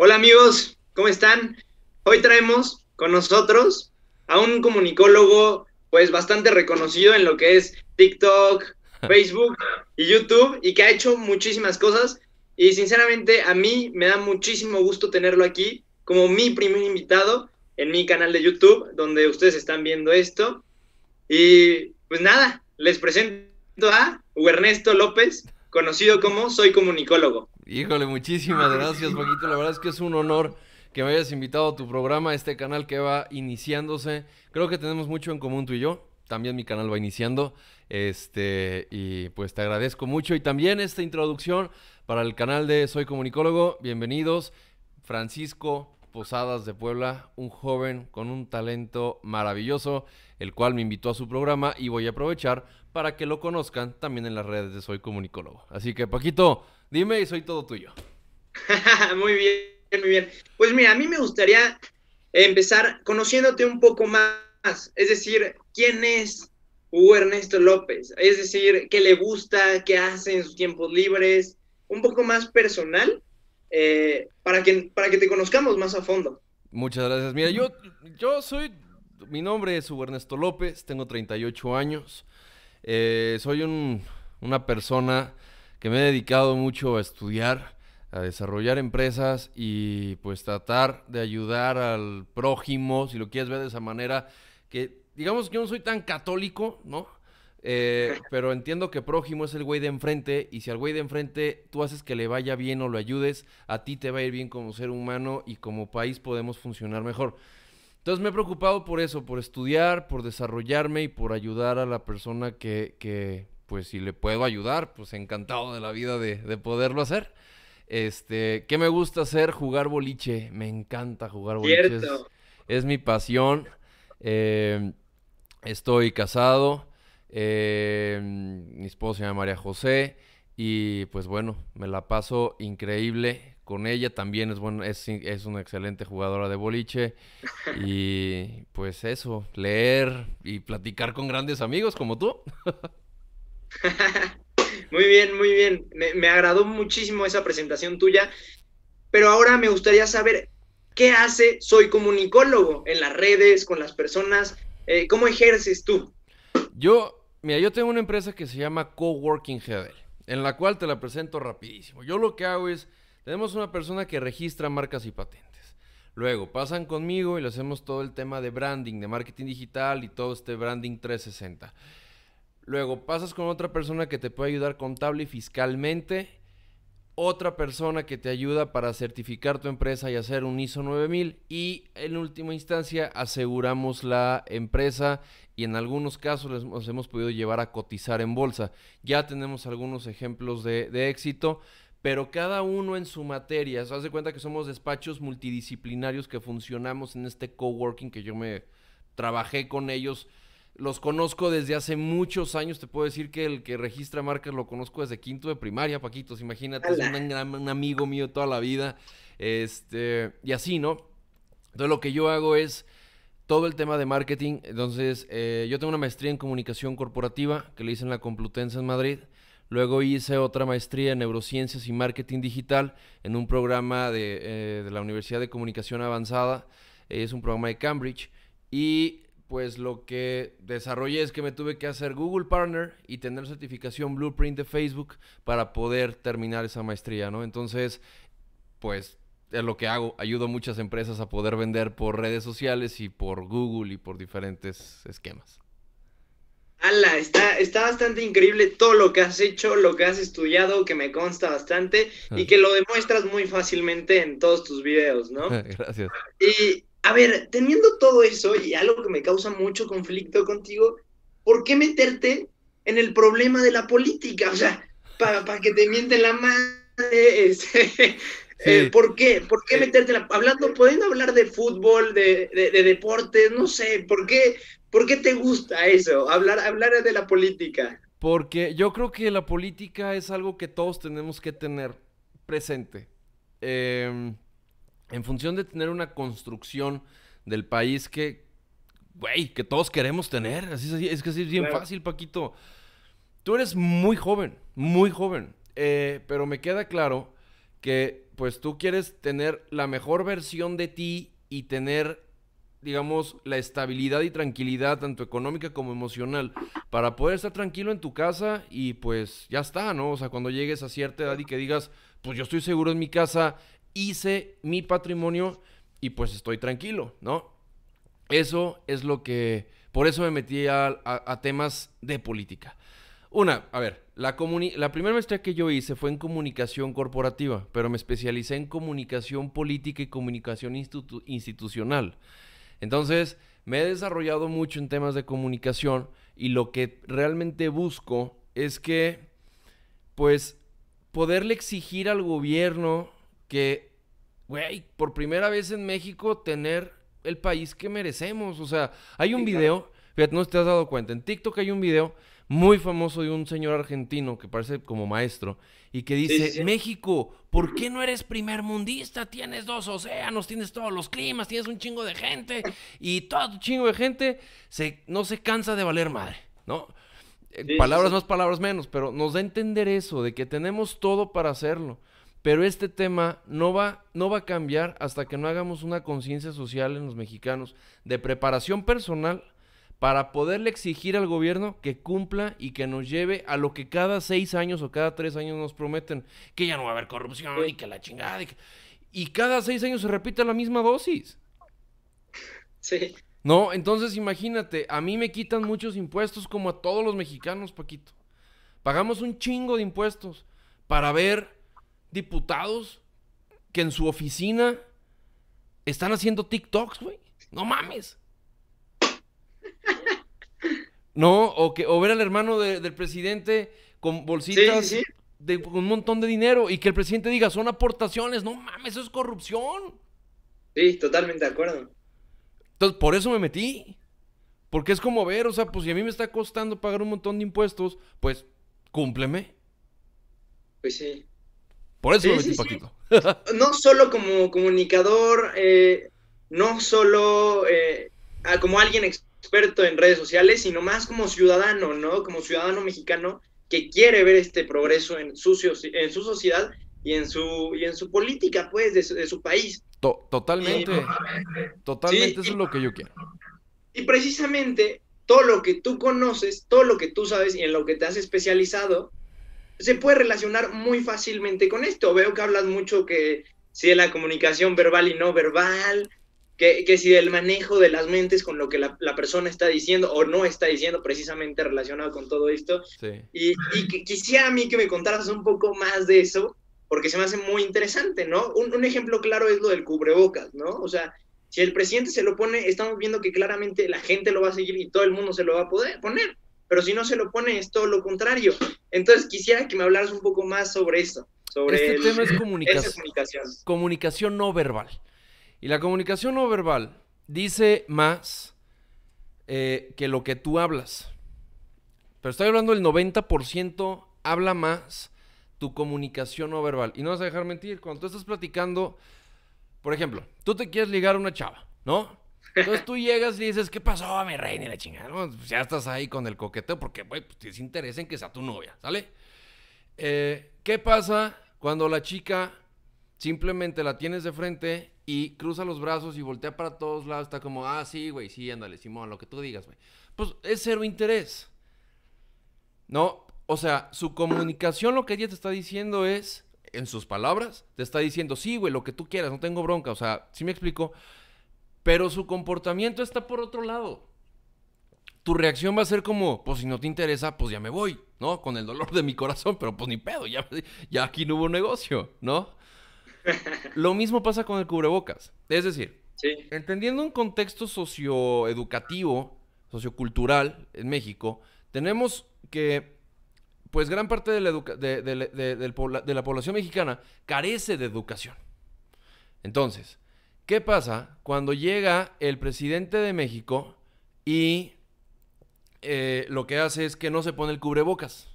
Hola amigos, ¿cómo están? Hoy traemos con nosotros a un comunicólogo pues bastante reconocido en lo que es TikTok, Facebook y YouTube y que ha hecho muchísimas cosas y sinceramente a mí me da muchísimo gusto tenerlo aquí como mi primer invitado en mi canal de YouTube donde ustedes están viendo esto y pues nada, les presento a Ernesto López, conocido como Soy Comunicólogo. Híjole, muchísimas gracias, Paquito. La verdad es que es un honor que me hayas invitado a tu programa, a este canal que va iniciándose. Creo que tenemos mucho en común tú y yo. También mi canal va iniciando. Este, y pues te agradezco mucho. Y también esta introducción para el canal de Soy Comunicólogo. Bienvenidos, Francisco Posadas de Puebla, un joven con un talento maravilloso, el cual me invitó a su programa y voy a aprovechar para que lo conozcan también en las redes de Soy Comunicólogo. Así que, Paquito, Dime y soy todo tuyo. muy bien, muy bien. Pues mira, a mí me gustaría empezar conociéndote un poco más, es decir, quién es Hugo Ernesto López, es decir, qué le gusta, qué hace en sus tiempos libres, un poco más personal, eh, para, que, para que te conozcamos más a fondo. Muchas gracias. Mira, yo, yo soy, mi nombre es Hugo Ernesto López, tengo 38 años, eh, soy un, una persona que me he dedicado mucho a estudiar, a desarrollar empresas y pues tratar de ayudar al prójimo, si lo quieres ver de esa manera, que digamos que yo no soy tan católico, ¿no? Eh, pero entiendo que prójimo es el güey de enfrente y si al güey de enfrente tú haces que le vaya bien o lo ayudes, a ti te va a ir bien como ser humano y como país podemos funcionar mejor. Entonces me he preocupado por eso, por estudiar, por desarrollarme y por ayudar a la persona que, que pues si le puedo ayudar, pues encantado de la vida de, poderlo hacer. Este, ¿qué me gusta hacer? Jugar boliche. Me encanta jugar boliche. Es, mi pasión. Em, estoy casado. Em, mi esposa se llama María José. Y pues bueno, me la paso increíble con ella. También es bueno, es, es una excelente jugadora de boliche. Y pues eso, leer y platicar con grandes amigos como tú. muy bien, muy bien. Me, agradó muchísimo esa presentación tuya, pero ahora me gustaría saber qué hace Soy Comunicólogo en las redes, con las personas, eh, cómo ejerces tú. Yo, mira, yo tengo una empresa que se llama Coworking Header, en la cual te la presento rapidísimo. Yo lo que hago es, tenemos una persona que registra marcas y patentes. Luego pasan conmigo y le hacemos todo el tema de branding, de marketing digital y todo este branding 360. Luego pasas con otra persona que te puede ayudar contable y fiscalmente. Otra persona que te ayuda para certificar tu empresa y hacer un ISO 9000. Y en última instancia aseguramos la empresa y en algunos casos nos hemos podido llevar a cotizar en bolsa. Ya tenemos algunos ejemplos de, éxito pero cada uno en su materia. Se hace cuenta que somos despachos multidisciplinarios que funcionamos en este coworking que yo me trabajé con ellos los conozco desde hace muchos años. Te puedo decir que el que registra marcas lo conozco desde quinto de primaria, Paquitos. Imagínate, es un, amigo mío toda la vida. Este, y así, ¿no? Entonces, lo que yo hago es todo el tema de marketing. Entonces, eh, yo tengo una maestría en comunicación corporativa que le hice en la Complutense en Madrid. Luego hice otra maestría en neurociencias y marketing digital en un programa de, eh, la Universidad de Comunicación Avanzada. es un programa de Cambridge. Y pues lo que desarrollé es que me tuve que hacer Google Partner y tener certificación Blueprint de Facebook para poder terminar esa maestría, ¿no? Entonces, pues es lo que hago, ayudo a muchas empresas a poder vender por redes sociales y por Google y por diferentes esquemas. Ala, está, está bastante increíble todo lo que has hecho, lo que has estudiado, que me consta bastante y ah. que lo demuestras muy fácilmente en todos tus videos, ¿no? Gracias. Y, a ver, teniendo todo eso y algo que me causa mucho conflicto contigo, ¿por qué meterte en el problema de la política? O sea, para que te mienten la madre. Este, eh, ¿Por qué? ¿Por qué eh. meterte la... hablando, ¿podemos hablar de fútbol, de, de, deportes, no sé, ¿por qué, ¿por qué te gusta eso? Hablar, hablar de la política. Porque yo creo que la política es algo que todos tenemos que tener presente. Eh, en función de tener una construcción del país que, güey, que todos queremos tener. Así, así es que así es bien fácil, Paquito. Tú eres muy joven, muy joven, eh, pero me queda claro que pues tú quieres tener la mejor versión de ti y tener, digamos, la estabilidad y tranquilidad, tanto económica como emocional, para poder estar tranquilo en tu casa y pues ya está, ¿no? O sea, cuando llegues a cierta edad y que digas, pues yo estoy seguro en mi casa, hice mi patrimonio y pues estoy tranquilo, ¿no? Eso es lo que... Por eso me metí a, temas de política. Una, a ver, la, primera maestría que yo hice fue en comunicación corporativa, pero me especialicé en comunicación política y comunicación institucional. Entonces, me he desarrollado mucho en temas de comunicación y lo que realmente busco es que, pues, poderle exigir al gobierno que güey, por primera vez en México tener el país que merecemos. O sea, hay un video, fíjate, no te has dado cuenta, en TikTok hay un video muy famoso de un señor argentino que parece como maestro y que dice, México, ¿por qué no eres primer mundista? Tienes dos océanos, tienes todos los climas, tienes un chingo de gente y todo tu chingo de gente se, no se cansa de valer madre, ¿no? palabras más, palabras menos, pero nos da a entender eso, de que tenemos todo para hacerlo. Pero este tema no va, no va a cambiar hasta que no hagamos una conciencia social en los mexicanos de preparación personal para poderle exigir al gobierno que cumpla y que nos lleve a lo que cada seis años o cada tres años nos prometen, que ya no va a haber corrupción y que la chingada. Y, y cada seis años se repite la misma dosis. Sí. No, entonces imagínate, a mí me quitan muchos impuestos como a todos los mexicanos, Paquito. Pagamos un chingo de impuestos para ver diputados que en su oficina están haciendo TikToks, güey. No mames. No, o, que, o ver al hermano del presidente con bolsitas de con un montón de dinero y que el presidente diga, son aportaciones. No mames, eso es corrupción. Sí, totalmente de acuerdo. Entonces, por eso me metí. Porque es como ver, o sea, pues si a mí me está costando pagar un montón de impuestos, pues cúmpleme. Pues sí. Por eso me Paquito. No solo como comunicador, eh, no solo eh, como alguien experto en redes sociales, sino más como ciudadano, ¿no? Como ciudadano mexicano que quiere ver este progreso en su, en su sociedad y en su, y en su política, pues, de su, país. totalmente, totalmente, eso es lo que yo quiero. Y precisamente todo lo que tú conoces, todo lo que tú sabes y en lo que te has especializado, se puede relacionar muy fácilmente con esto. Veo que hablas mucho que si de la comunicación verbal y no verbal, que, que si del manejo de las mentes con lo que la, persona está diciendo o no está diciendo precisamente relacionado con todo esto. Y, quisiera a mí que me contaras un poco más de eso, porque se me hace muy interesante, ¿no? Un, un ejemplo claro es lo del cubrebocas, ¿no? O sea, si el presidente se lo pone, estamos viendo que claramente la gente lo va a seguir y todo el mundo se lo va a poder poner pero si no se lo pone es todo lo contrario. Entonces quisiera que me hablaras un poco más sobre eso, sobre este tema es comunicación, comunicación. no verbal. Y la comunicación no verbal dice más eh, que lo que tú hablas. Pero estoy hablando del 90% habla más tu comunicación no verbal. Y no vas a dejar mentir, cuando tú estás platicando, por ejemplo, tú te quieres ligar a una chava, ¿no? Entonces tú llegas y dices, ¿qué pasó, mi reina? la chingada, pues ya estás ahí con el coqueteo porque, güey, pues te interés en que sea tu novia, ¿sale? Eh, ¿Qué pasa cuando la chica simplemente la tienes de frente y cruza los brazos y voltea para todos lados? Está como, ah, sí, güey, sí, ándale, Simón, lo que tú digas, güey. Pues es cero interés. No, o sea, su comunicación lo que ella te está diciendo es, en sus palabras, te está diciendo, sí, güey, lo que tú quieras, no tengo bronca. O sea, si me explico. Pero su comportamiento está por otro lado. Tu reacción va a ser como, pues si no te interesa, pues ya me voy, ¿no? Con el dolor de mi corazón, pero pues ni pedo, ya, aquí no hubo negocio, ¿no? Lo mismo pasa con el cubrebocas. Es decir, entendiendo un contexto socioeducativo, sociocultural en México, tenemos que, pues gran parte de la población mexicana carece de educación. Entonces, ¿Qué pasa cuando llega el presidente de México y eh, lo que hace es que no se pone el cubrebocas?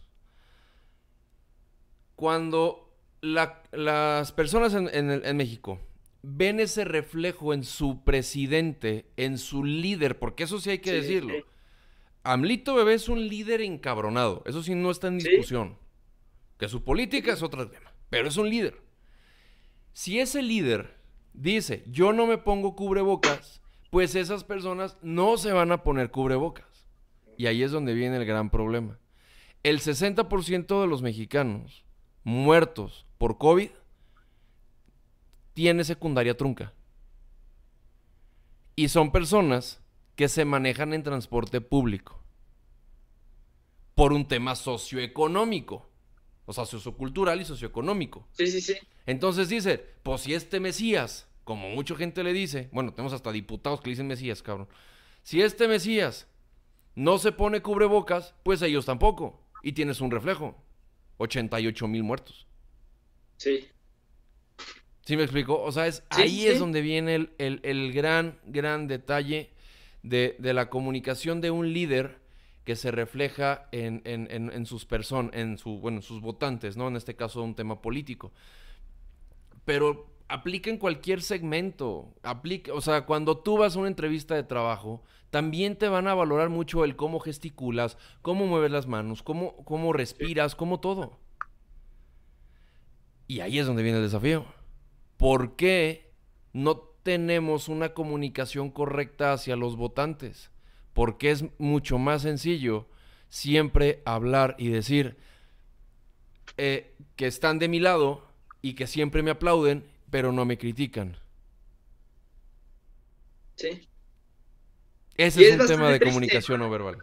Cuando las personas en, México ven ese reflejo en su presidente, en su líder, porque eso sí hay que decirlo. Amlito Bebé es un líder encabronado, eso sí no está en discusión. Que su política es otro tema, pero es un líder. Si ese líder dice, yo no me pongo cubrebocas, pues esas personas no se van a poner cubrebocas. Y ahí es donde viene el gran problema. El 60% de los mexicanos muertos por COVID tiene secundaria trunca. Y son personas que se manejan en transporte público por un tema socioeconómico. O sea, sociocultural y socioeconómico. Sí, sí, sí. Entonces dice, pues si este Mesías, como mucha gente le dice, bueno, tenemos hasta diputados que le dicen Mesías, cabrón. Si este Mesías no se pone cubrebocas, pues ellos tampoco. Y tienes un reflejo. 88 mil muertos. Sí. ¿Sí me explico? O sea, es, ahí es donde viene el, gran, gran detalle de, de la comunicación de un líder que se refleja en, sus personas, en, sus votantes, ¿no? En este caso un tema político. Pero aplica en cualquier segmento, aplica, o sea, cuando tú vas a una entrevista de trabajo, también te van a valorar mucho el cómo gesticulas, cómo mueves las manos, cómo, cómo respiras, cómo todo. Y ahí es donde viene el desafío. ¿Por qué no tenemos una comunicación correcta hacia los votantes? porque es mucho más sencillo siempre hablar y decir eh, que están de mi lado y que siempre me aplauden, pero no me critican. Sí. Ese es, un tema de comunicación no verbal.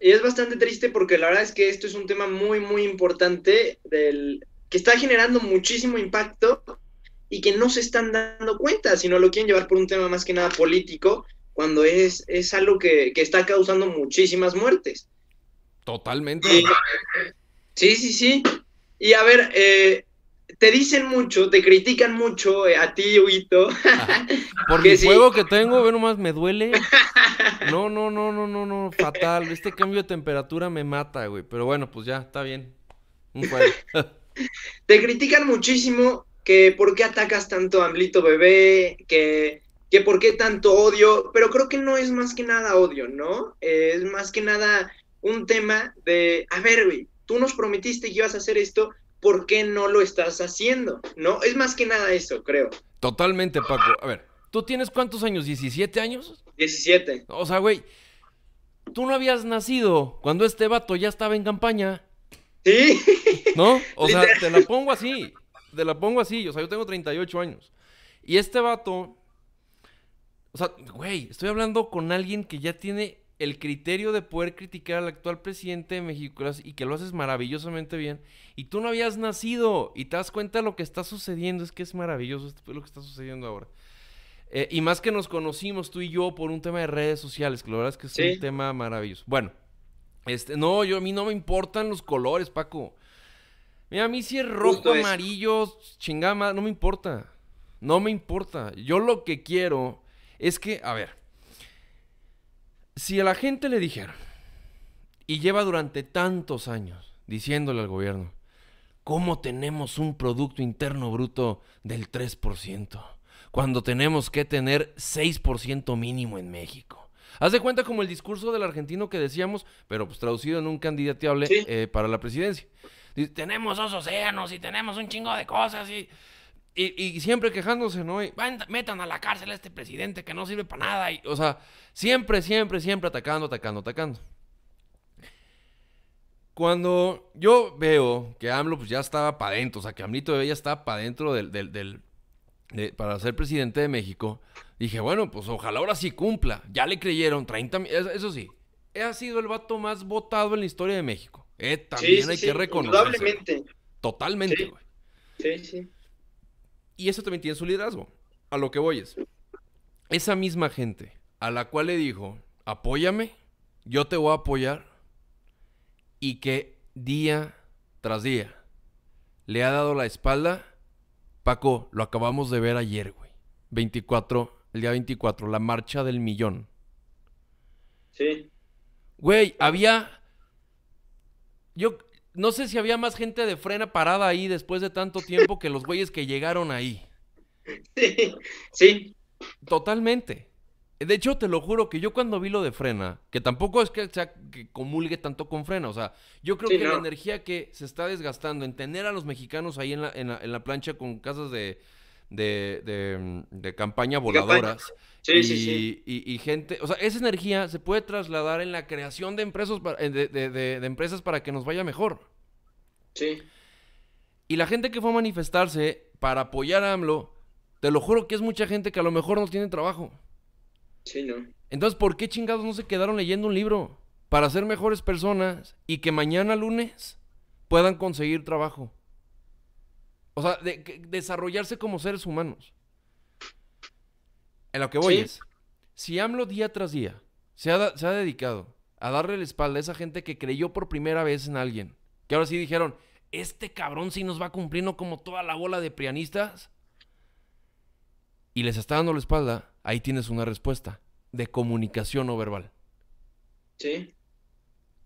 Y es bastante triste porque la verdad es que esto es un tema muy, muy importante del, que está generando muchísimo impacto y que no se están dando cuenta, sino lo quieren llevar por un tema más que nada político cuando es, es algo que, está causando muchísimas muertes. Totalmente. sí, sí, sí. Y a ver, eh, te dicen mucho, te critican mucho eh, a ti, Uito. porque el juego que tengo, ve nomás, me duele. No, no, no, no, no, no, fatal. Este cambio de temperatura me mata, güey. Pero bueno, pues ya, está bien. Un te critican muchísimo que por qué atacas tanto a Amblito Bebé, que que por qué tanto odio, pero creo que no es más que nada odio, ¿no? es más que nada un tema de, a ver, güey, tú nos prometiste que ibas a hacer esto, ¿por qué no lo estás haciendo? ¿No? Es más que nada eso, creo. Totalmente, Paco. A ver, ¿tú tienes cuántos años? ¿17 años? 17. O sea, güey, tú no habías nacido cuando este vato ya estaba en campaña. Sí. ¿No? O sea, te la pongo así. Te la pongo así. O sea, yo tengo 38 años. Y este vato o sea, güey, estoy hablando con alguien que ya tiene el criterio de poder criticar al actual presidente de México y que lo haces maravillosamente bien. Y tú no habías nacido y te das cuenta de lo que está sucediendo. Es que es maravilloso lo que está sucediendo ahora. Eh, y más que nos conocimos tú y yo por un tema de redes sociales, que la verdad es que es un tema maravilloso. Bueno, este, no, yo a mí no me importan los colores, Paco. Mira, a mí si es rojo, amarillo, chingama, no me importa. No me importa. Yo lo que quiero es que, a ver, si a la gente le dijera, y lleva durante tantos años diciéndole al gobierno, ¿cómo tenemos un Producto Interno Bruto del 3%? Cuando tenemos que tener 6% mínimo en México. Haz de cuenta como el discurso del argentino que decíamos, pero pues traducido en un candidateable eh, para la presidencia. Dice, tenemos dos océanos y tenemos un chingo de cosas y y, siempre quejándose, ¿no? Y, metan a la cárcel a este presidente que no sirve para nada. o sea, siempre, siempre, siempre atacando, atacando, atacando. Cuando yo veo que AMLO pues, ya estaba para adentro, o sea, que AMLito ya estaba para adentro del, para ser presidente de México, dije, bueno, pues ojalá ahora sí cumpla. Ya le creyeron 30 Eso, sí, ha sido el vato más votado en la historia de México. Eh, también hay que reconocerlo. Totalmente. Totalmente, güey. sí, sí. Y eso también tiene su liderazgo. A lo que voy es, esa misma gente a la cual le dijo, apóyame, yo te voy a apoyar, y que día tras día le ha dado la espalda, Paco, lo acabamos de ver ayer, güey. 24, el día 24, la marcha del millón. Sí. Güey, había... Yo, no sé si había más gente de frena parada ahí después de tanto tiempo que los güeyes que llegaron ahí. Sí, sí. Totalmente. De hecho, te lo juro que yo cuando vi lo de frena, que tampoco es que, comulgue tanto con frena, o sea, yo creo que la energía que se está desgastando en tener a los mexicanos ahí en la, en la plancha con casas de, Mm, de, campaña voladoras. y, Y, gente, o sea, esa energía se puede trasladar en la creación de empresas para, eh, de, de empresas para que nos vaya mejor. Sí. Y la gente que fue a manifestarse para apoyar a AMLO, te lo juro que es mucha gente que a lo mejor no tiene trabajo. Sí, ¿no? Entonces, ¿por qué chingados no se quedaron leyendo un libro? Para ser mejores personas y que mañana lunes puedan conseguir trabajo. O sea, desarrollarse como seres humanos. En lo que voy es, si AMLO día tras día se ha, dedicado a darle la espalda a esa gente que creyó por primera vez en alguien, que ahora sí dijeron, este cabrón sí nos va cumpliendo como toda la bola de prianistas, y les está dando la espalda, ahí tienes una respuesta de comunicación no verbal. Sí.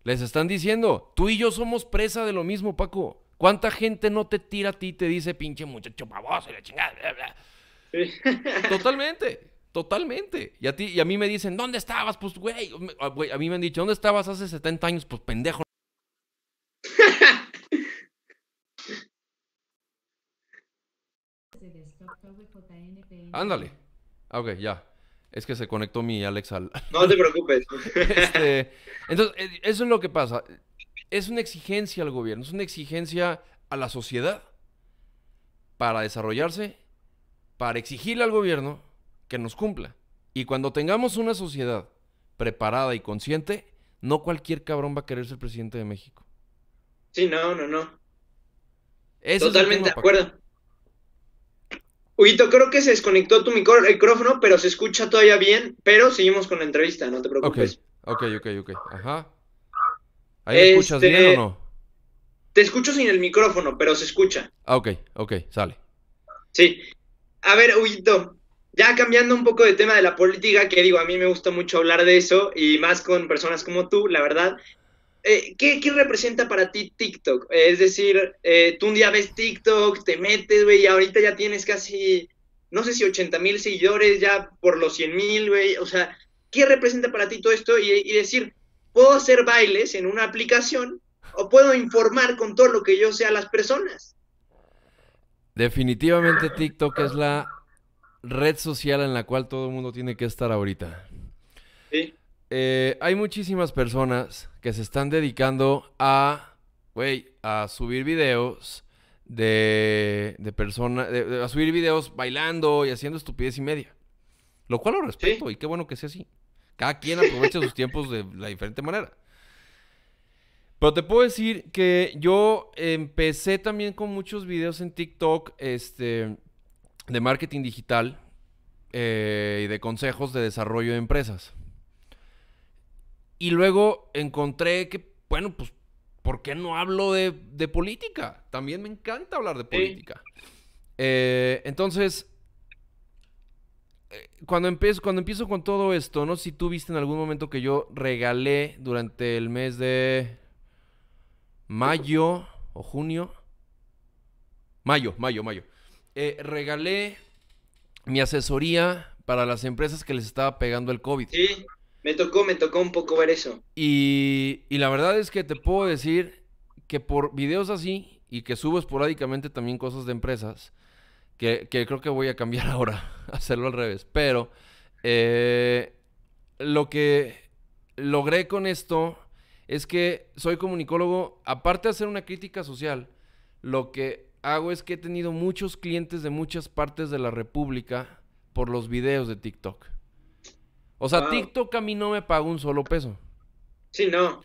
Les están diciendo, tú y yo somos presa de lo mismo, Paco. ¿Cuánta gente no te tira a ti y te dice, pinche muchacho baboso y la chingada? Totalmente, totalmente. Y a, ti, y a mí me dicen, ¿dónde estabas? Pues, güey, a mí me han dicho, ¿dónde estabas hace 70 años? Pues, pendejo. Ándale. Ah, ok, ya. Es que se conectó mi Alex al... No te preocupes. Este, entonces, eh, eso es lo que pasa es una exigencia al gobierno, es una exigencia a la sociedad para desarrollarse, para exigirle al gobierno que nos cumpla. Y cuando tengamos una sociedad preparada y consciente, no cualquier cabrón va a querer ser presidente de México. Sí, no, no, no. Totalmente de acuerdo. Uy, creo que se desconectó tu micrófono, pero se escucha todavía bien, pero seguimos con la entrevista, no te preocupes. ok, ok, ok. Ajá. ¿Ahí escuchas bien este, o no? Te escucho sin el micrófono, pero se escucha. Ah, ok, ok, sale. Sí. A ver, Uyito, ya cambiando un poco de tema de la política, que digo, a mí me gusta mucho hablar de eso, y más con personas como tú, la verdad. Eh, ¿qué, representa para ti TikTok? es decir, eh, tú un día ves TikTok, te metes, güey, y ahorita ya tienes casi, no sé si 80 mil seguidores, ya por los 100 mil, güey. O sea, ¿qué representa para ti todo esto? y decir, puedo hacer bailes en una aplicación o puedo informar con todo lo que yo sé a las personas. Definitivamente TikTok es la red social en la cual todo el mundo tiene que estar ahorita. Sí. Eh, hay muchísimas personas que se están dedicando a, güey, a subir videos de, personas, a subir videos bailando y haciendo estupidez y media. Lo cual lo respeto y qué bueno que sea así. Cada quien aprovecha sus tiempos de la diferente manera. Pero te puedo decir que yo empecé también con muchos videos en TikTok este, de marketing digital eh, y de consejos de desarrollo de empresas. Y luego encontré que, bueno, pues, ¿por qué no hablo de, política? También me encanta hablar de política. Eh, entonces, cuando empiezo, cuando empiezo con todo esto, no sé si tú viste en algún momento que yo regalé durante el mes de mayo o junio. Mayo, mayo, mayo. Eh, regalé mi asesoría para las empresas que les estaba pegando el COVID. Sí, me tocó, me tocó un poco ver eso. y la verdad es que te puedo decir que por videos así y que subo esporádicamente también cosas de empresas, que, creo que voy a cambiar ahora, hacerlo al revés. Pero eh, lo que logré con esto es que soy comunicólogo, aparte de hacer una crítica social, lo que hago es que he tenido muchos clientes de muchas partes de la República por los videos de TikTok. O sea, TikTok a mí no me pagó un solo peso. Sí, no.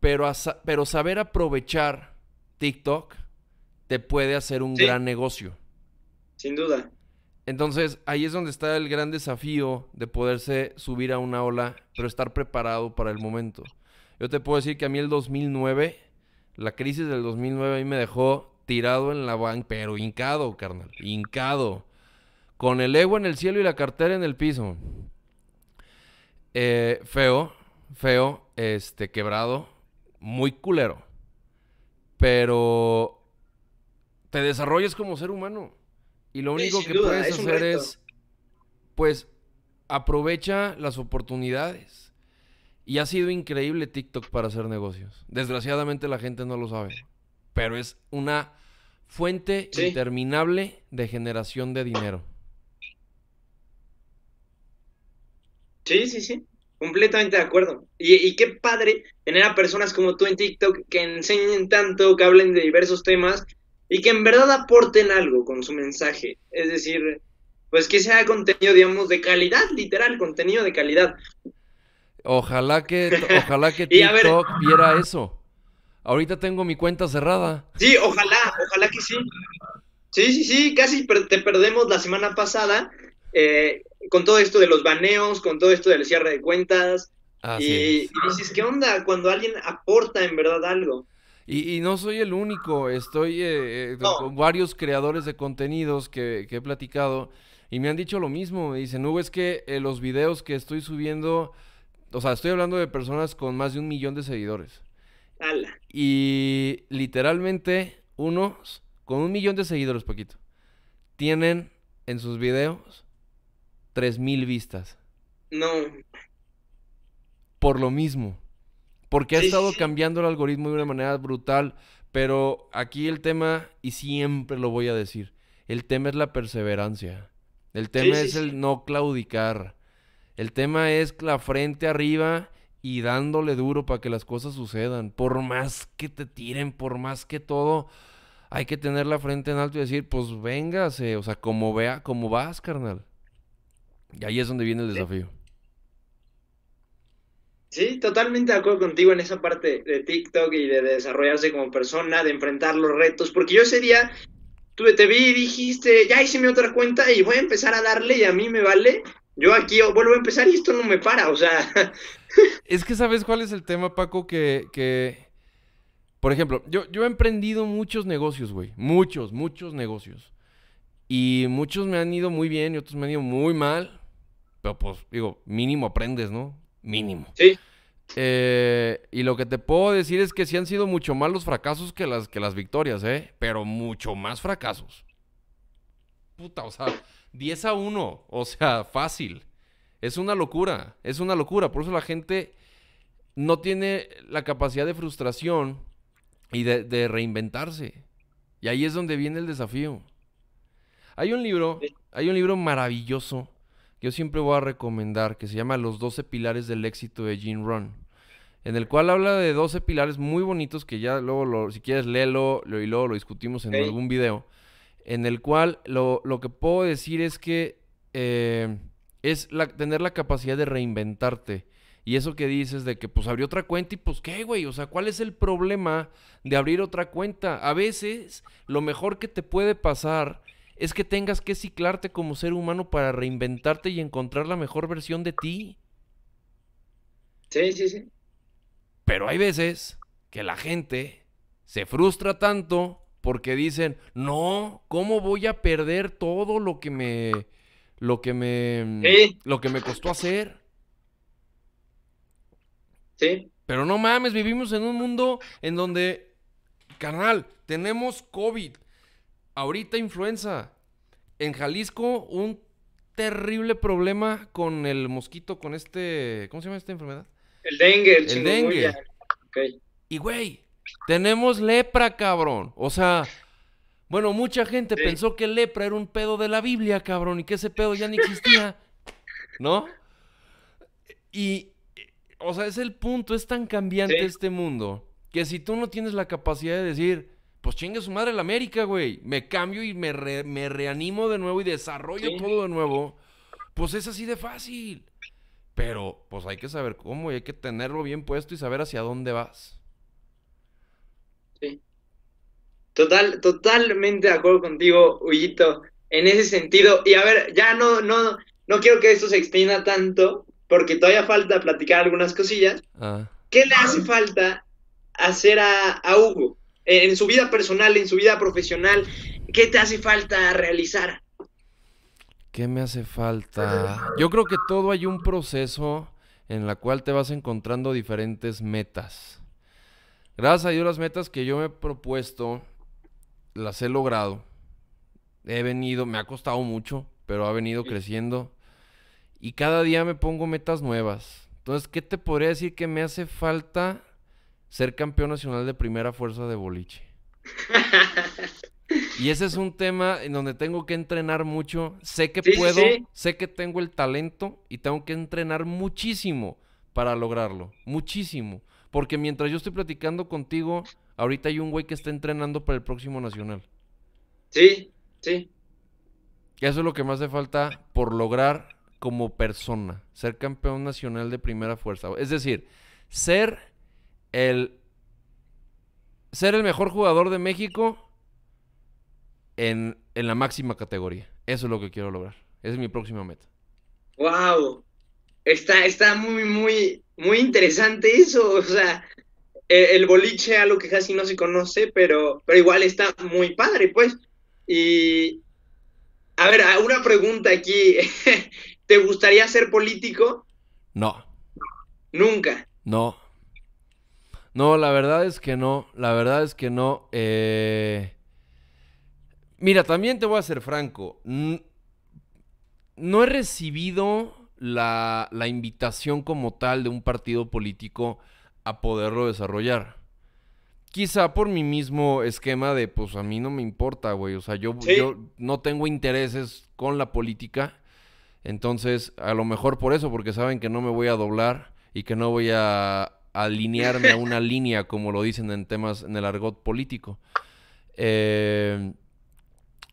Pero, pero saber aprovechar TikTok te puede hacer un gran negocio. Sin duda. Entonces, ahí es donde está el gran desafío de poderse subir a una ola, pero estar preparado para el momento. Yo te puedo decir que a mí el 2009, la crisis del 2009 a mí me dejó tirado en la banca, pero hincado, carnal, hincado. Con el ego en el cielo y la cartera en el piso. Eh, feo, feo, este, quebrado, muy culero. Pero te desarrollas como ser humano. Y lo único que puedes hacer es, pues, aprovecha las oportunidades. Y ha sido increíble TikTok para hacer negocios. Desgraciadamente la gente no lo sabe. Pero es una fuente interminable de generación de dinero. Sí, sí, sí. Completamente de acuerdo. Y, y, qué padre tener a personas como tú en TikTok que enseñen tanto, que hablen de diversos temas y que en verdad aporten algo con su mensaje. Es decir, pues que sea contenido, digamos, de calidad, literal, contenido de calidad. Ojalá que, ojalá que TikTok viera eso. Ahorita tengo mi cuenta cerrada. Sí, ojalá, ojalá que sí. Sí, sí, sí, casi te perdemos la semana pasada eh, con todo esto de los baneos, con todo esto del cierre de cuentas. Ah, y, y dices, ¿qué onda cuando alguien aporta en verdad algo? Y, no soy el único, estoy eh, eh, con varios creadores de contenidos que, he platicado y me han dicho lo mismo. Me dicen, Hugo, es que eh, los videos que estoy subiendo, o sea, estoy hablando de personas con más de un millón de seguidores. Y literalmente, unos con un millón de seguidores, Paquito, tienen en sus videos tres mil vistas. No. Por lo mismo. Porque ha estado cambiando el algoritmo de una manera brutal, pero aquí el tema, y siempre lo voy a decir, el tema es la perseverancia. El tema es el no claudicar. El tema es la frente arriba y dándole duro para que las cosas sucedan. Por más que te tiren, por más que todo, hay que tener la frente en alto y decir, pues véngase, o sea, como vea, como vas, carnal. Y ahí es donde viene el desafío. Sí, totalmente de acuerdo contigo en esa parte de TikTok y de desarrollarse como persona, de enfrentar los retos, porque yo ese día tú te vi y dijiste, ya hice mi otra cuenta y voy a empezar a darle y a mí me vale. Yo aquí vuelvo a empezar y esto no me para, o sea. es que sabes cuál es el tema, Paco, que, que... Por ejemplo, yo, yo he emprendido muchos negocios, güey. Muchos, muchos negocios. Y muchos me han ido muy bien y otros me han ido muy mal. Pero pues, digo, mínimo aprendes, ¿no? mínimo. Sí. Eh, y lo que te puedo decir es que sí han sido mucho más los fracasos que las, que las victorias, ¿eh? Pero mucho más fracasos. Puta, o sea, 10 a 1, o sea, fácil. Es una locura, es una locura. Por eso la gente no tiene la capacidad de frustración y de, de reinventarse. Y ahí es donde viene el desafío. Hay un libro, hay un libro maravilloso yo siempre voy a recomendar, que se llama Los 12 Pilares del Éxito de Gene Ron, en el cual habla de 12 pilares muy bonitos que ya luego, si quieres, léelo y luego lo discutimos en algún video, en el cual lo, que puedo decir es que eh, es la, tener la capacidad de reinventarte. Y eso que dices de que pues abrió otra cuenta y pues qué, güey, o sea, ¿cuál es el problema de abrir otra cuenta? A veces lo mejor que te puede pasar es que tengas que ciclarte como ser humano para reinventarte y encontrar la mejor versión de ti. Sí, sí, sí. Pero hay veces que la gente se frustra tanto porque dicen, no, ¿cómo voy a perder todo lo que me, lo que me, lo que me costó hacer? Sí. Pero no mames, vivimos en un mundo en donde, canal, tenemos COVID, ahorita influenza. En Jalisco, un terrible problema con el mosquito, con este. ¿Cómo se llama esta enfermedad? El dengue, el, el dengue. Y güey, tenemos lepra, cabrón. O sea, bueno, mucha gente pensó que lepra era un pedo de la Biblia, cabrón, y que ese pedo ya ni existía. ¿No? Y, o sea, es el punto, es tan cambiante este mundo, que si tú no tienes la capacidad de decir, pues chingue su madre la América, güey. Me cambio y me, reanimo de nuevo y desarrollo todo de nuevo. Pues es así de fácil. Pero pues hay que saber cómo y hay que tenerlo bien puesto y saber hacia dónde vas. Sí. Total, totalmente de acuerdo contigo, Huyito, en ese sentido. Y a ver, ya no, no, no quiero que esto se extienda tanto, porque todavía falta platicar algunas cosillas. Ah. ¿Qué le hace falta hacer a Hugo? Eh, en su vida personal, en su vida profesional, ¿qué te hace falta realizar? ¿Qué me hace falta? Yo creo que todo hay un proceso en la cual te vas encontrando diferentes metas. Gracias a Dios las metas que yo me he propuesto las he logrado. He venido, me ha costado mucho, pero ha venido creciendo. Y cada día me pongo metas nuevas. Entonces, ¿qué te podría decir que me hace falta? ser campeón nacional de primera fuerza de boliche. Y ese es un tema en donde tengo que entrenar mucho. Sé que puedo, sé que tengo el talento y tengo que entrenar muchísimo para lograrlo. Muchísimo. Porque mientras yo estoy platicando contigo, ahorita hay un güey que está entrenando para el próximo nacional. Sí, sí. Eso es lo que más hace falta por lograr como persona, ser campeón nacional de primera fuerza. Es decir, ser el ser el mejor jugador de México en, la máxima categoría. Eso es lo que quiero lograr. es mi próxima meta. ¡Wow! Está, está muy, muy, muy interesante eso. O sea, e, el, boliche boliche, algo que casi no se conoce, pero, pero igual está muy padre, pues. Y. A ver, una pregunta aquí. ¿Te gustaría ser político? No. Nunca. No. No, la verdad es que no, la verdad es que no. Eh, mira, también te voy a ser franco. No he recibido la, la invitación como tal de un partido político a poderlo desarrollar quizá por mi mismo esquema de, pues a mí no me importa, güey. O sea, yo, yo, no tengo intereses con la política. Entonces, a lo mejor por eso, porque saben que no me voy a doblar y que no voy a, alinearme a una línea, como lo dicen en temas, en el argot político. Eh,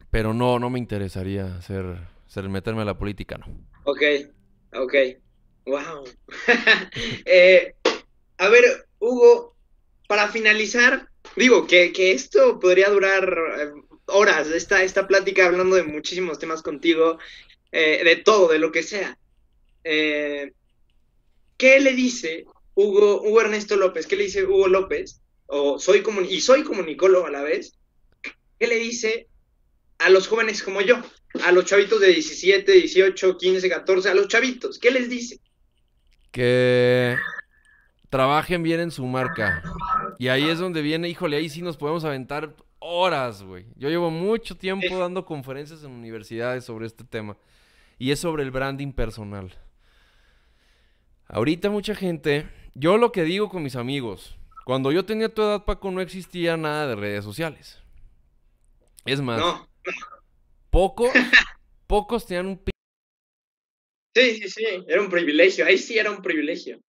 pero no, no me interesaría Hacer... ser meterme a la política, no. Ok, ok. Wow. Eh, a ver, Hugo, para finalizar, digo que, esto podría durar eh, horas, esta, esta plática hablando de muchísimos temas contigo, de todo, de lo que sea. Eh, ¿Qué le dice Hugo, Ernesto López, ¿qué le dice Hugo López? O soy como y soy comunicólogo a la vez, ¿qué le dice a los jóvenes como yo? A los chavitos de 17, 18, 15, 14, a los chavitos, ¿qué les dice? Que trabajen bien en su marca. Y ahí es donde viene, híjole, ahí sí nos podemos aventar horas, güey. Yo llevo mucho tiempo dando conferencias en universidades sobre este tema. Y es sobre el branding personal. Ahorita mucha gente yo lo que digo con mis amigos, cuando yo tenía tu edad, Paco, no existía nada de redes sociales. Es más, no. pocos, pocos tenían un... Sí, sí, sí, era un privilegio, ahí sí era un privilegio.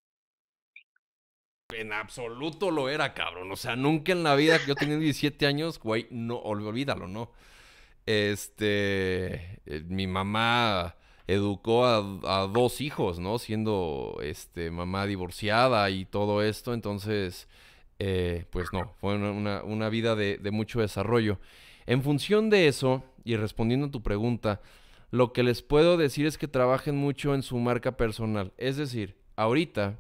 En absoluto lo era, cabrón. O sea, nunca en la vida que yo tenía 17 años, güey, no, olvídalo, no. Este, eh, mi mamá educó a, dos hijos, ¿no? Siendo este, mamá divorciada y todo esto. Entonces, eh, pues no, fue una, vida de, mucho desarrollo. En función de eso, y respondiendo a tu pregunta, lo que les puedo decir es que trabajen mucho en su marca personal. Es decir, ahorita,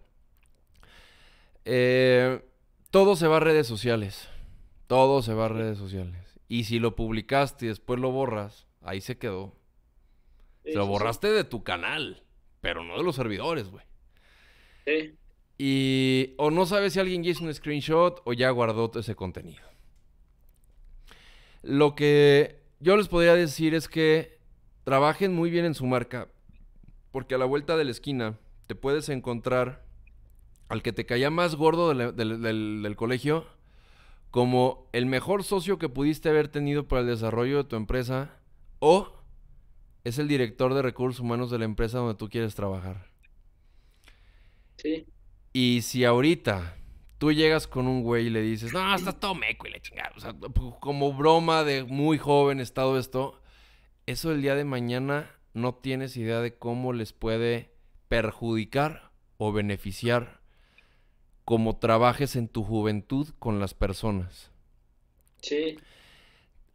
eh, todo se va a redes sociales. Todo se va a redes sociales. Y si lo publicaste y después lo borras, ahí se quedó lo borraste de tu canal, pero no de los servidores, güey. Sí. Y o no sabes si alguien hizo un screenshot o ya guardó ese contenido. Lo que yo les podría decir es que trabajen muy bien en su marca, porque a la vuelta de la esquina te puedes encontrar al que te caía más gordo del colegio como el mejor socio que pudiste haber tenido para el desarrollo de tu empresa o es el director de recursos humanos de la empresa donde tú quieres trabajar. Sí. Y si ahorita tú llegas con un güey y le dices, no, está todo meco y le chingada, o sea, como broma de muy joven estado esto, eso el día de mañana no tienes idea de cómo les puede perjudicar o beneficiar como trabajes en tu juventud con las personas. Sí.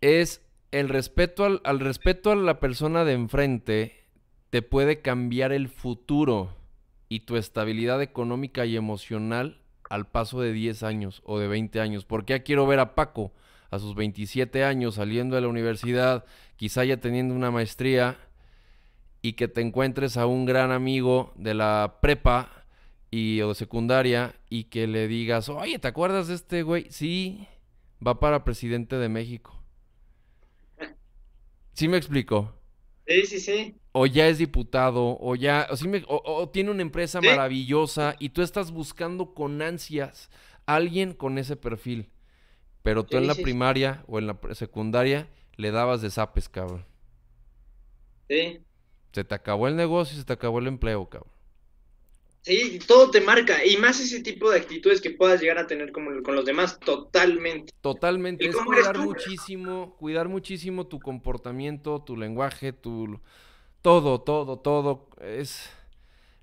Es el respeto al, respeto a la persona de enfrente te puede cambiar el futuro y tu estabilidad económica y emocional al paso de 10 años o de 20 años. Porque ya quiero ver a Paco a sus 27 años saliendo de la universidad, quizá ya teniendo una maestría, y que te encuentres a un gran amigo de la prepa y, o de secundaria y que le digas, oye, ¿te acuerdas de este güey? Sí, va para presidente de México. ¿Sí me explico? Sí, sí, sí. O ya es diputado, o ya, o, tiene una empresa maravillosa y tú estás buscando con ansias a alguien con ese perfil. Pero tú en la primaria o en la secundaria le dabas de zapes, cabrón. Sí. Se te acabó el negocio, se te acabó el empleo, cabrón. Sí, todo te marca. Y más ese tipo de actitudes que puedas llegar a tener como con los demás, totalmente. Totalmente. Es cuidar muchísimo, cuidar muchísimo tu comportamiento, tu lenguaje, tu. Todo, todo, todo. Es.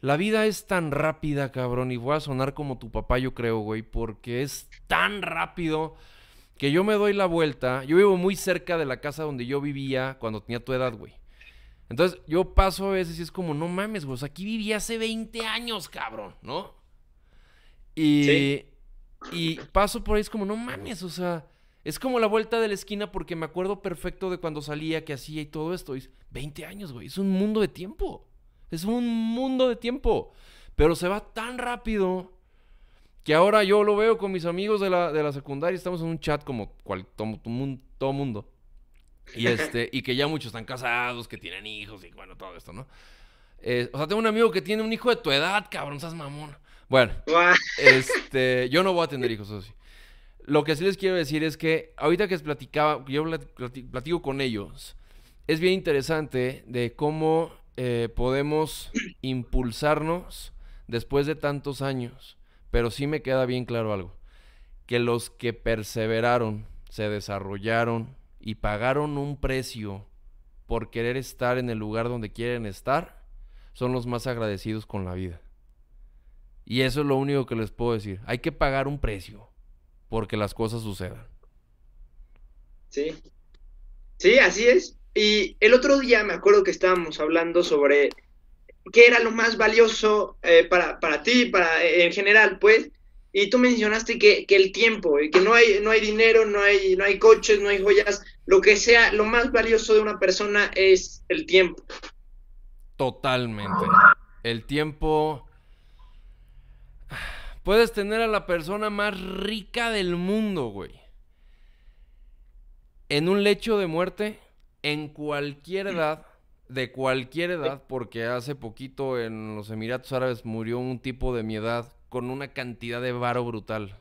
La vida es tan rápida, cabrón, y voy a sonar como tu papá, yo creo, güey, porque es tan rápido que yo me doy la vuelta. Yo vivo muy cerca de la casa donde yo vivía cuando tenía tu edad, güey. Entonces, yo paso a veces y es como, no mames, güey, o sea, aquí viví hace 20 años, cabrón, ¿no? Y, y paso por ahí, es como, no mames, o sea, es como la vuelta de la esquina porque me acuerdo perfecto de cuando salía, que hacía y todo esto. Y es 20 años, güey, es un mundo de tiempo. Es un mundo de tiempo. Pero se va tan rápido que ahora yo lo veo con mis amigos de la, de la secundaria, estamos en un chat como cual, todo mundo y, este, y que ya muchos están casados, que tienen hijos y bueno, todo esto, ¿no? Eh, o sea, tengo un amigo que tiene un hijo de tu edad, cabrón, Estás mamón. Bueno, este, yo no voy a tener hijos, eso sí. Lo que sí les quiero decir es que ahorita que platicaba, yo platico con ellos, es bien interesante de cómo eh, podemos impulsarnos después de tantos años. Pero sí me queda bien claro algo, que los que perseveraron, se desarrollaron, y pagaron un precio por querer estar en el lugar donde quieren estar, son los más agradecidos con la vida. Y eso es lo único que les puedo decir. Hay que pagar un precio porque las cosas sucedan. Sí. Sí, así es. Y el otro día me acuerdo que estábamos hablando sobre qué era lo más valioso eh, para, ti, para, en general, pues. Y tú mencionaste que, el tiempo, que no hay, no hay dinero, no hay, no hay coches, no hay joyas, lo que sea, lo más valioso de una persona es el tiempo. Totalmente. El tiempo... Puedes tener a la persona más rica del mundo, güey. En un lecho de muerte, en cualquier edad, de cualquier edad, porque hace poquito en los Emiratos Árabes murió un tipo de mi edad con una cantidad de varo brutal.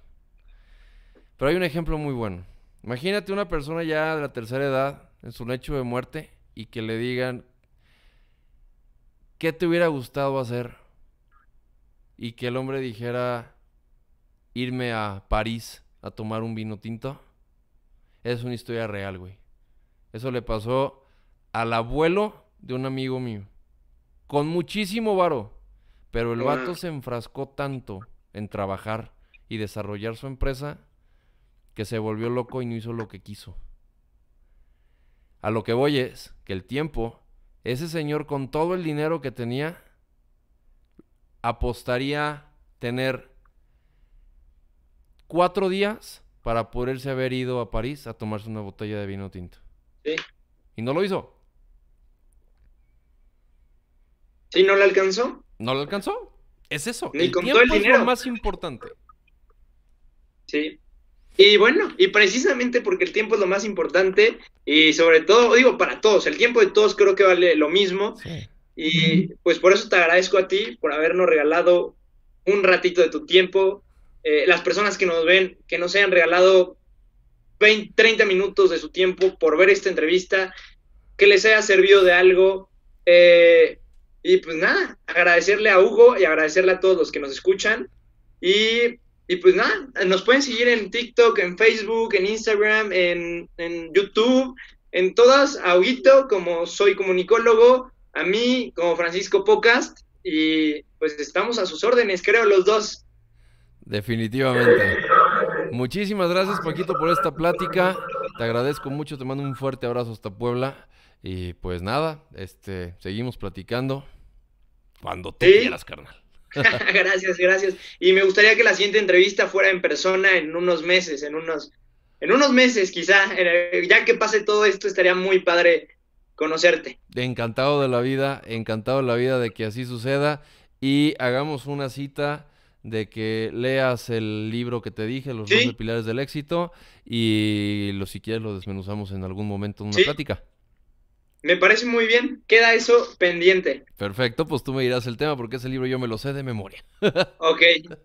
Pero hay un ejemplo muy bueno. Imagínate una persona ya de la tercera edad, en su lecho de muerte, y que le digan, ¿qué te hubiera gustado hacer? Y que el hombre dijera, irme a París a tomar un vino tinto. Es una historia real, güey. Eso le pasó al abuelo de un amigo mío. Con muchísimo varo. Pero el vato mm. se enfrascó tanto en trabajar y desarrollar su empresa que se volvió loco y no hizo lo que quiso. A lo que voy es que el tiempo, ese señor con todo el dinero que tenía, apostaría tener cuatro días para poderse haber ido a París a tomarse una botella de vino tinto. Sí. Y no lo hizo. Sí, no le alcanzó. No lo alcanzó. Es eso. el tiempo el es dinero. lo más importante. Sí. Y bueno, y precisamente porque el tiempo es lo más importante y sobre todo, digo, para todos, el tiempo de todos creo que vale lo mismo. Y pues por eso te agradezco a ti por habernos regalado un ratito de tu tiempo. Eh, las personas que nos ven, que nos hayan regalado 20, 30 minutos de su tiempo por ver esta entrevista, que les haya servido de algo. Eh, y pues nada, agradecerle a Hugo y agradecerle a todos los que nos escuchan. Y, pues nada, nos pueden seguir en TikTok, en Facebook, en Instagram, en, YouTube, en todas, a como soy comunicólogo, a mí como Francisco Podcast. Y pues estamos a sus órdenes, creo, los dos. Definitivamente. Muchísimas gracias, Paquito, por esta plática. Te agradezco mucho, te mando un fuerte abrazo hasta Puebla. Y pues nada, este, seguimos platicando. Cuando te carnal. gracias, gracias. Y me gustaría que la siguiente entrevista fuera en persona en unos meses, en unos, en unos meses quizá. Ya que pase todo esto, estaría muy padre conocerte. Encantado de la vida, encantado de la vida de que así suceda. Y hagamos una cita de que leas el libro que te dije, Los dos Pilares del Éxito, y lo, si quieres lo desmenuzamos en algún momento en una plática. Me parece muy bien, queda eso pendiente. Perfecto, pues tú me dirás el tema porque ese libro yo me lo sé de memoria. ok,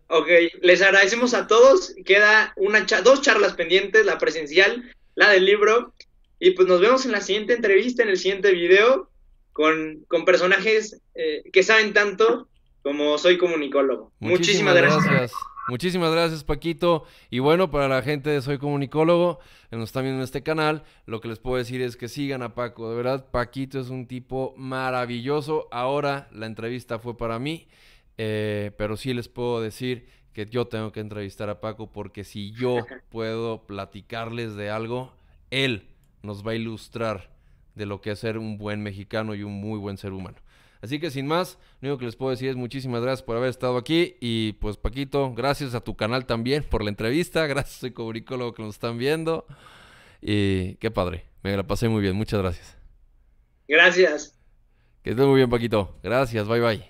ok. Les agradecemos a todos, queda una dos charlas pendientes, la presencial, la del libro, y pues nos vemos en la siguiente entrevista, en el siguiente video, con, con personajes eh, que saben tanto como soy comunicólogo. Muchísimas, gracias. Muchísimas gracias, Paquito. Y bueno, para la gente de Soy Comunicólogo, que nos están viendo en este canal, lo que les puedo decir es que sigan a Paco. De verdad, Paquito es un tipo maravilloso. Ahora la entrevista fue para mí, eh, pero sí les puedo decir que yo tengo que entrevistar a Paco porque si yo puedo platicarles de algo, él nos va a ilustrar de lo que es ser un buen mexicano y un muy buen ser humano. Así que sin más, lo único que les puedo decir es muchísimas gracias por haber estado aquí y pues Paquito, gracias a tu canal también por la entrevista, gracias soy comunicólogo que nos están viendo y qué padre, me la pasé muy bien, muchas gracias. Gracias. Que estés muy bien Paquito, gracias, bye bye.